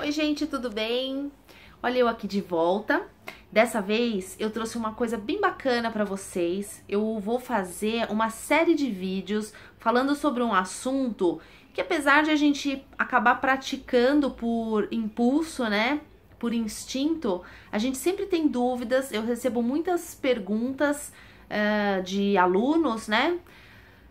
Oi, gente, tudo bem? Olha eu aqui de volta. Dessa vez eu trouxe uma coisa bem bacana para vocês. Eu vou fazer uma série de vídeos falando sobre um assunto que apesar de a gente acabar praticando por impulso, né, por instinto, a gente sempre tem dúvidas. Eu recebo muitas perguntas uh, de alunos, né?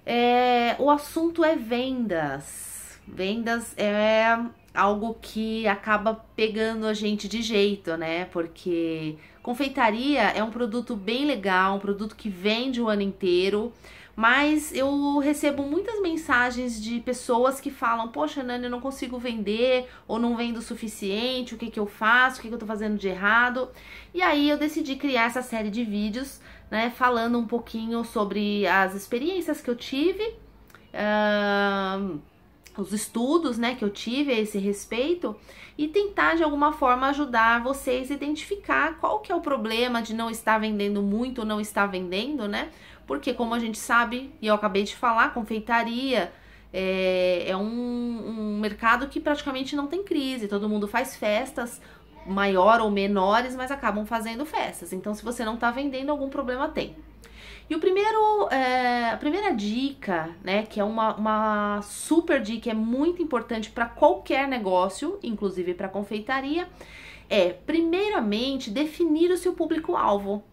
É, o assunto é vendas. Vendas é algo que acaba pegando a gente de jeito, né? Porque confeitaria é um produto bem legal, um produto que vende o ano inteiro, mas eu recebo muitas mensagens de pessoas que falam: Poxa, Nani, eu não consigo vender, ou não vendo o suficiente, o que, que eu faço, o que, que eu tô fazendo de errado. E aí eu decidi criar essa série de vídeos, né, falando um pouquinho sobre as experiências que eu tive. Uh os estudos né, que eu tive a esse respeito e tentar de alguma forma ajudar vocês a identificar qual que é o problema de não estar vendendo muito, não estar vendendo, né? Porque como a gente sabe, e eu acabei de falar, confeitaria é, é um, um mercado que praticamente não tem crise, todo mundo faz festas maior ou menores, mas acabam fazendo festas. Então, se você não está vendendo, algum problema tem. E o primeiro, é, a primeira dica, né, que é uma, uma super dica, é muito importante para qualquer negócio, inclusive para confeitaria, é primeiramente definir o seu público-alvo.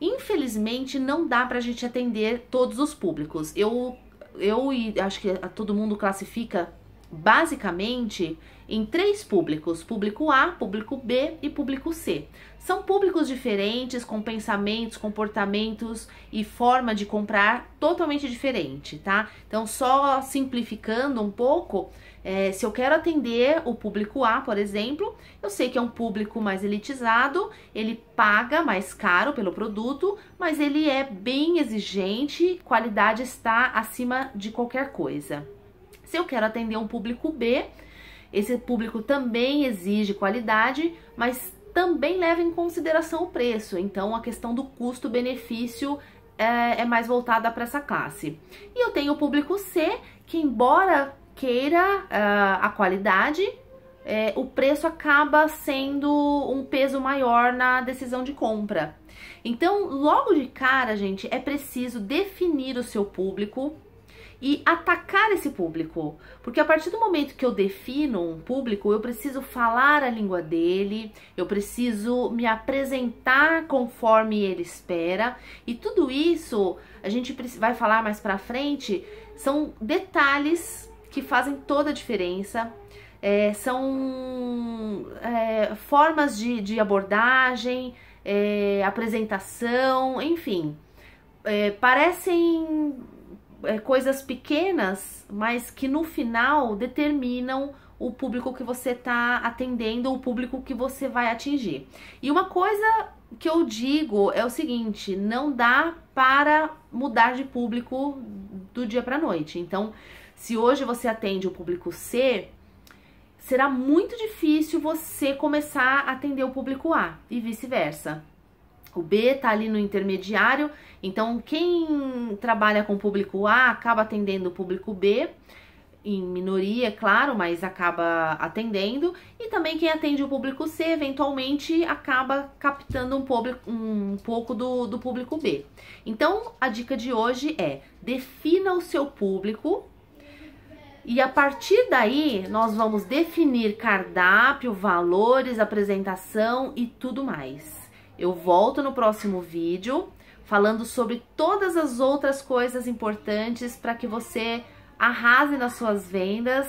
Infelizmente, não dá para a gente atender todos os públicos. Eu, eu e acho que todo mundo classifica basicamente em três públicos: público A, público B e público C. São públicos diferentes, com pensamentos, comportamentos e forma de comprar totalmente diferente, tá? Então, só simplificando um pouco, é, se eu quero atender o público A, por exemplo, eu sei que é um público mais elitizado, ele paga mais caro pelo produto, mas ele é bem exigente, qualidade está acima de qualquer coisa. Se eu quero atender um público B, esse público também exige qualidade, mas também leva em consideração o preço. Então, a questão do custo-benefício é, é, mais voltada para essa classe. E eu tenho o público C, que embora queira uh, a qualidade, é, o preço acaba sendo um peso maior na decisão de compra. Então, logo de cara, gente, é preciso definir o seu público, e atacar esse público. Porque a partir do momento que eu defino um público, eu preciso falar a língua dele, eu preciso me apresentar conforme ele espera, e tudo isso a gente vai falar mais pra frente, são detalhes que fazem toda a diferença. É, são é, formas de, de abordagem, é, apresentação, enfim. É, parecem é, coisas pequenas, mas que no final determinam o público que você está atendendo, o público que você vai atingir. E uma coisa que eu digo é o seguinte: não dá para mudar de público do dia para noite. Então, se hoje você atende o público C, será muito difícil você começar a atender o público A e vice-versa público B está ali no intermediário, então quem trabalha com o público A acaba atendendo o público B, em minoria, é claro, mas acaba atendendo, e também quem atende o público C eventualmente acaba captando um, público, um pouco do, do público B. Então a dica de hoje é defina o seu público e a partir daí, nós vamos definir cardápio, valores, apresentação e tudo mais. Eu volto no próximo vídeo falando sobre todas as outras coisas importantes para que você arrase nas suas vendas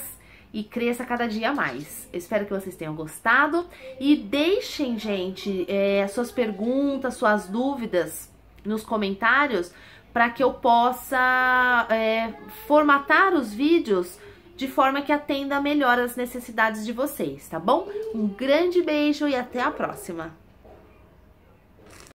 e cresça cada dia mais. espero que vocês tenham gostado e deixem, gente, é, suas perguntas, suas dúvidas nos comentários para que eu possa é, formatar os vídeos de forma que atenda melhor as necessidades de vocês, tá bom? Um grande beijo e até a próxima!